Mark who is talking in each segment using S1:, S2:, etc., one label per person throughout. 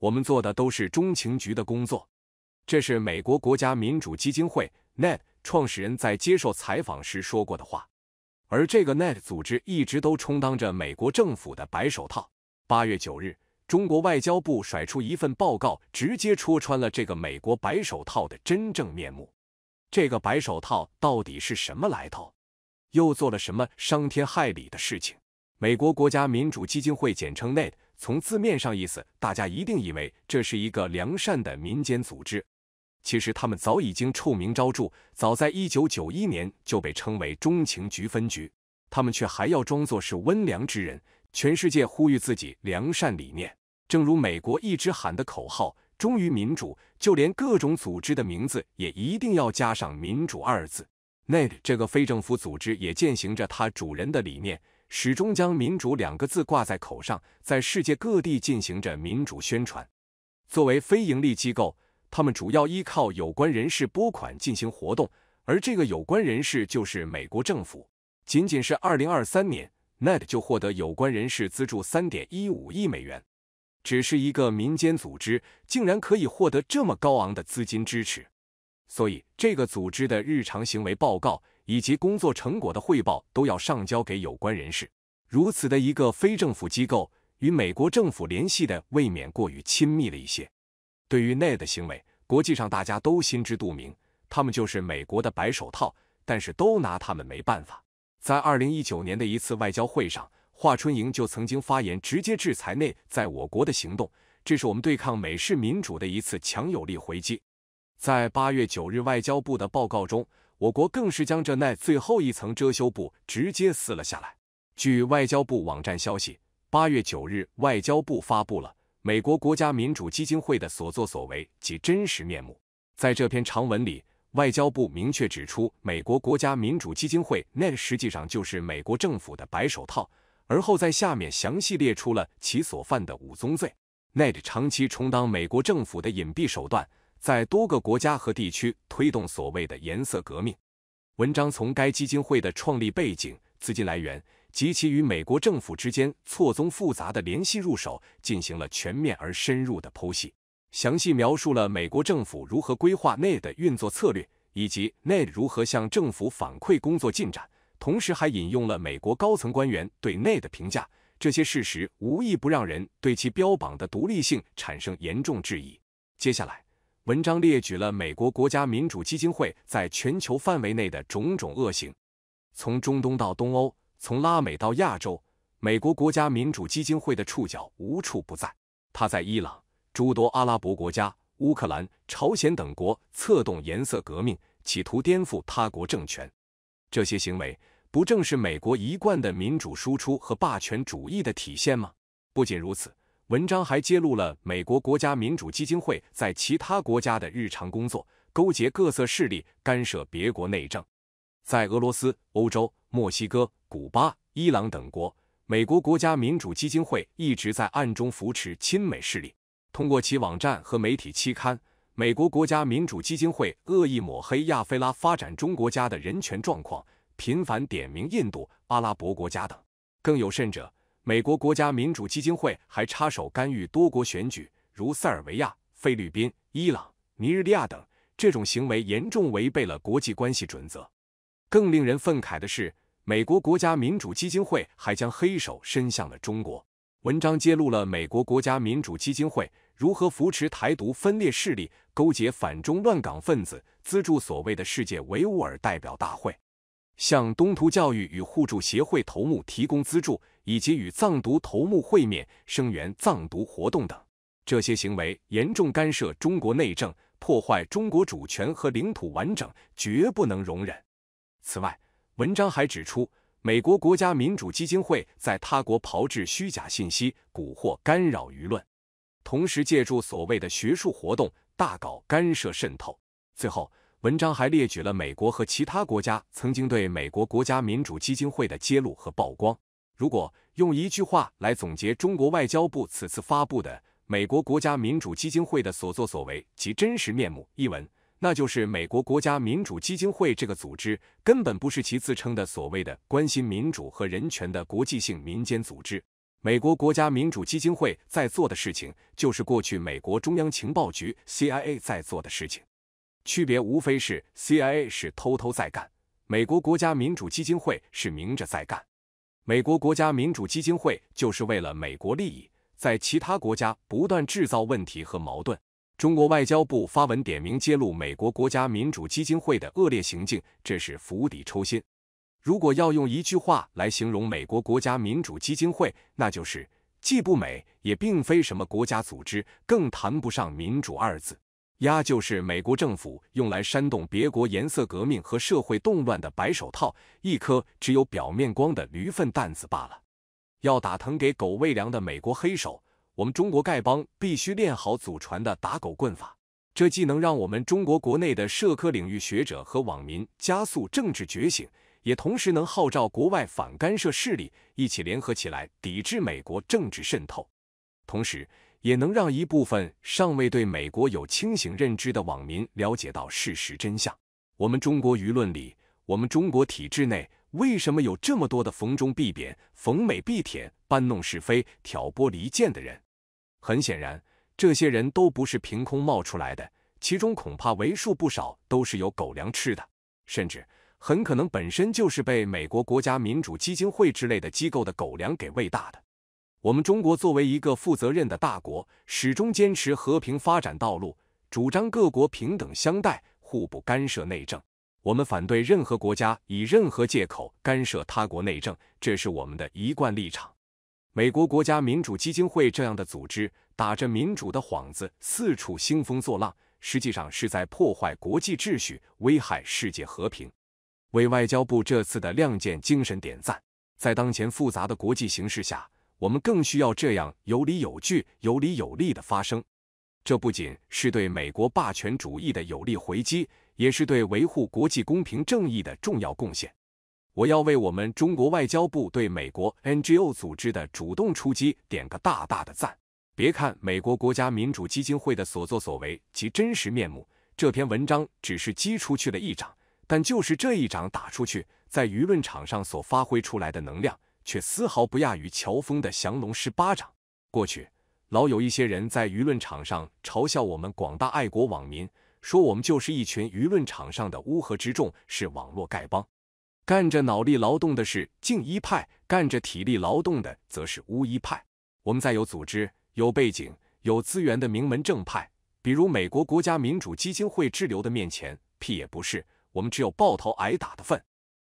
S1: 我们做的都是中情局的工作，这是美国国家民主基金会 （Net） 创始人在接受采访时说过的话。而这个 Net 组织一直都充当着美国政府的白手套。八月九日，中国外交部甩出一份报告，直接戳穿了这个美国白手套的真正面目。这个白手套到底是什么来头？又做了什么伤天害理的事情？美国国家民主基金会，简称 Net。从字面上意思，大家一定以为这是一个良善的民间组织，其实他们早已经臭名昭著。早在一九九一年就被称为中情局分局，他们却还要装作是温良之人，全世界呼吁自己良善理念。正如美国一直喊的口号，忠于民主，就连各种组织的名字也一定要加上民主二字。Net 这个非政府组织也践行着他主人的理念。始终将“民主”两个字挂在口上，在世界各地进行着民主宣传。作为非营利机构，他们主要依靠有关人士拨款进行活动，而这个有关人士就是美国政府。仅仅是2023年，Net 就获得有关人士资助3.15亿美元。只是一个民间组织，竟然可以获得这么高昂的资金支持。所以，这个组织的日常行为报告。以及工作成果的汇报都要上交给有关人士。如此的一个非政府机构与美国政府联系的未免过于亲密了一些。对于内的行为，国际上大家都心知肚明，他们就是美国的白手套，但是都拿他们没办法。在二零一九年的一次外交会上，华春莹就曾经发言，直接制裁内在我国的行动，这是我们对抗美式民主的一次强有力回击。在八月九日外交部的报告中。我国更是将这奈最后一层遮羞布直接撕了下来。据外交部网站消息，八月九日，外交部发布了《美国国家民主基金会的所作所为及真实面目》。在这篇长文里，外交部明确指出，美国国家民主基金会 net 实际上就是美国政府的白手套。而后在下面详细列出了其所犯的五宗罪。奈长期充当美国政府的隐蔽手段。在多个国家和地区推动所谓的“颜色革命”。文章从该基金会的创立背景、资金来源及其与美国政府之间错综复杂的联系入手，进行了全面而深入的剖析，详细描述了美国政府如何规划内的运作策略，以及内如何向政府反馈工作进展。同时还引用了美国高层官员对内的评价，这些事实无一不让人对其标榜的独立性产生严重质疑。接下来。文章列举了美国国家民主基金会在全球范围内的种种恶行，从中东到东欧，从拉美到亚洲，美国国家民主基金会的触角无处不在。他在伊朗、诸多阿拉伯国家、乌克兰、朝鲜等国策动颜色革命，企图颠覆他国政权。这些行为不正是美国一贯的民主输出和霸权主义的体现吗？不仅如此。文章还揭露了美国国家民主基金会在其他国家的日常工作，勾结各色势力干涉别国内政。在俄罗斯、欧洲、墨西哥、古巴、伊朗等国，美国国家民主基金会一直在暗中扶持亲美势力。通过其网站和媒体期刊，美国国家民主基金会恶意抹黑亚非拉发展中国家的人权状况，频繁点名印度、阿拉伯国家等。更有甚者。美国国家民主基金会还插手干预多国选举，如塞尔维亚、菲律宾、伊朗、尼日利亚等，这种行为严重违背了国际关系准则。更令人愤慨的是，美国国家民主基金会还将黑手伸向了中国。文章揭露了美国国家民主基金会如何扶持台独分裂势力，勾结反中乱港分子，资助所谓的“世界维吾尔代表大会”，向东突教育与互助协会头目提供资助。以及与藏独头目会面、声援藏独活动等，这些行为严重干涉中国内政，破坏中国主权和领土完整，绝不能容忍。此外，文章还指出，美国国家民主基金会在他国炮制虚假信息，蛊惑干扰舆论，同时借助所谓的学术活动大搞干涉渗透。最后，文章还列举了美国和其他国家曾经对美国国家民主基金会的揭露和曝光。如果用一句话来总结中国外交部此次发布的《美国国家民主基金会的所作所为及真实面目》一文，那就是：美国国家民主基金会这个组织根本不是其自称的所谓的关心民主和人权的国际性民间组织。美国国家民主基金会在做的事情，就是过去美国中央情报局 （CIA） 在做的事情，区别无非是 CIA 是偷偷在干，美国国家民主基金会是明着在干。美国国家民主基金会就是为了美国利益，在其他国家不断制造问题和矛盾。中国外交部发文点名揭露美国国家民主基金会的恶劣行径，这是釜底抽薪。如果要用一句话来形容美国国家民主基金会，那就是既不美，也并非什么国家组织，更谈不上民主二字。鸦就是美国政府用来煽动别国颜色革命和社会动乱的白手套，一颗只有表面光的驴粪蛋子罢了。要打疼给狗喂粮的美国黑手，我们中国丐帮必须练好祖传的打狗棍法。这既能让我们中国国内的社科领域学者和网民加速政治觉醒，也同时能号召国外反干涉势力一起联合起来抵制美国政治渗透。同时。也能让一部分尚未对美国有清醒认知的网民了解到事实真相。我们中国舆论里，我们中国体制内，为什么有这么多的逢中必贬、逢美必舔、搬弄是非、挑拨离间的人？很显然，这些人都不是凭空冒出来的，其中恐怕为数不少都是有狗粮吃的，甚至很可能本身就是被美国国家民主基金会之类的机构的狗粮给喂大的。我们中国作为一个负责任的大国，始终坚持和平发展道路，主张各国平等相待，互不干涉内政。我们反对任何国家以任何借口干涉他国内政，这是我们的一贯立场。美国国家民主基金会这样的组织，打着民主的幌子，四处兴风作浪，实际上是在破坏国际秩序，危害世界和平。为外交部这次的亮剑精神点赞。在当前复杂的国际形势下，我们更需要这样有理有据、有理有力的发声，这不仅是对美国霸权主义的有力回击，也是对维护国际公平正义的重要贡献。我要为我们中国外交部对美国 NGO 组织的主动出击点个大大的赞！别看美国国家民主基金会的所作所为及真实面目，这篇文章只是击出去了一掌，但就是这一掌打出去，在舆论场上所发挥出来的能量。却丝毫不亚于乔峰的降龙十八掌。过去，老有一些人在舆论场上嘲笑我们广大爱国网民，说我们就是一群舆论场上的乌合之众，是网络丐帮。干着脑力劳动的是静一派，干着体力劳动的则是乌一派。我们在有组织、有背景、有资源的名门正派，比如美国国家民主基金会滞留的面前，屁也不是，我们只有抱头挨打的份。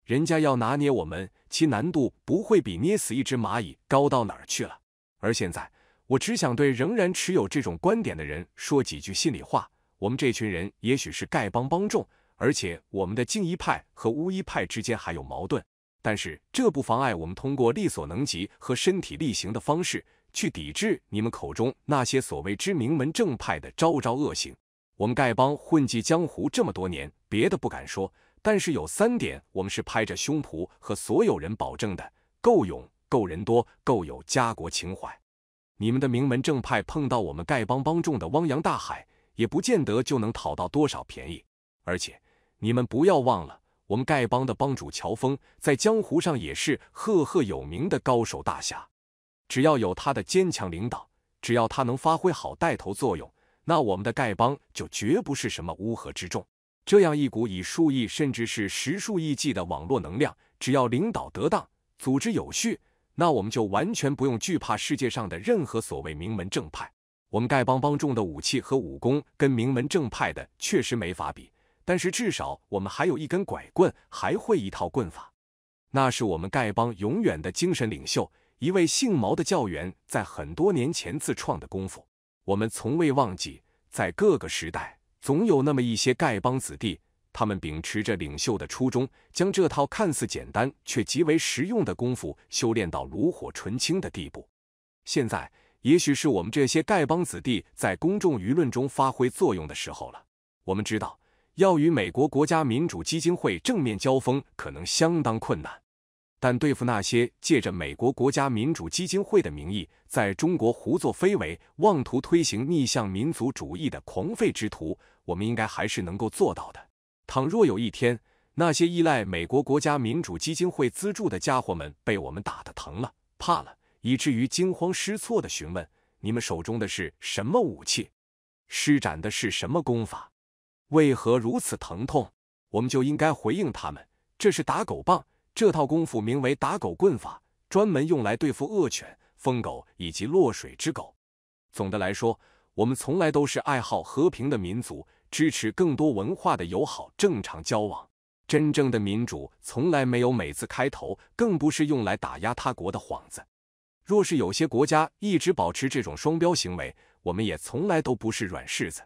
S1: 人家要拿捏我们，其难度不会比捏死一只蚂蚁高到哪儿去了。而现在，我只想对仍然持有这种观点的人说几句心里话：我们这群人也许是丐帮帮众，而且我们的静一派和巫一派之间还有矛盾，但是这不妨碍我们通过力所能及和身体力行的方式去抵制你们口中那些所谓之名门正派的招招恶行。我们丐帮混迹江湖这么多年，别的不敢说。但是有三点，我们是拍着胸脯和所有人保证的：够勇、够人多、够有家国情怀。你们的名门正派碰到我们丐帮帮众的汪洋大海，也不见得就能讨到多少便宜。而且，你们不要忘了，我们丐帮的帮主乔峰在江湖上也是赫赫有名的高手大侠。只要有他的坚强领导，只要他能发挥好带头作用，那我们的丐帮就绝不是什么乌合之众。这样一股以数亿甚至是十数亿计的网络能量，只要领导得当、组织有序，那我们就完全不用惧怕世界上的任何所谓名门正派。我们丐帮帮众的武器和武功跟名门正派的确实没法比，但是至少我们还有一根拐棍，还会一套棍法。那是我们丐帮永远的精神领袖，一位姓毛的教员在很多年前自创的功夫，我们从未忘记。在各个时代。总有那么一些丐帮子弟，他们秉持着领袖的初衷，将这套看似简单却极为实用的功夫修炼到炉火纯青的地步。现在，也许是我们这些丐帮子弟在公众舆论中发挥作用的时候了。我们知道，要与美国国家民主基金会正面交锋可能相当困难，但对付那些借着美国国家民主基金会的名义在中国胡作非为、妄图推行逆向民族主义的狂吠之徒，我们应该还是能够做到的。倘若有一天，那些依赖美国国家民主基金会资助的家伙们被我们打的疼了、怕了，以至于惊慌失措的询问你们手中的是什么武器，施展的是什么功法，为何如此疼痛，我们就应该回应他们：这是打狗棒，这套功夫名为打狗棍法，专门用来对付恶犬、疯狗以及落水之狗。总的来说。我们从来都是爱好和平的民族，支持更多文化的友好正常交往。真正的民主从来没有“美”字开头，更不是用来打压他国的幌子。若是有些国家一直保持这种双标行为，我们也从来都不是软柿子。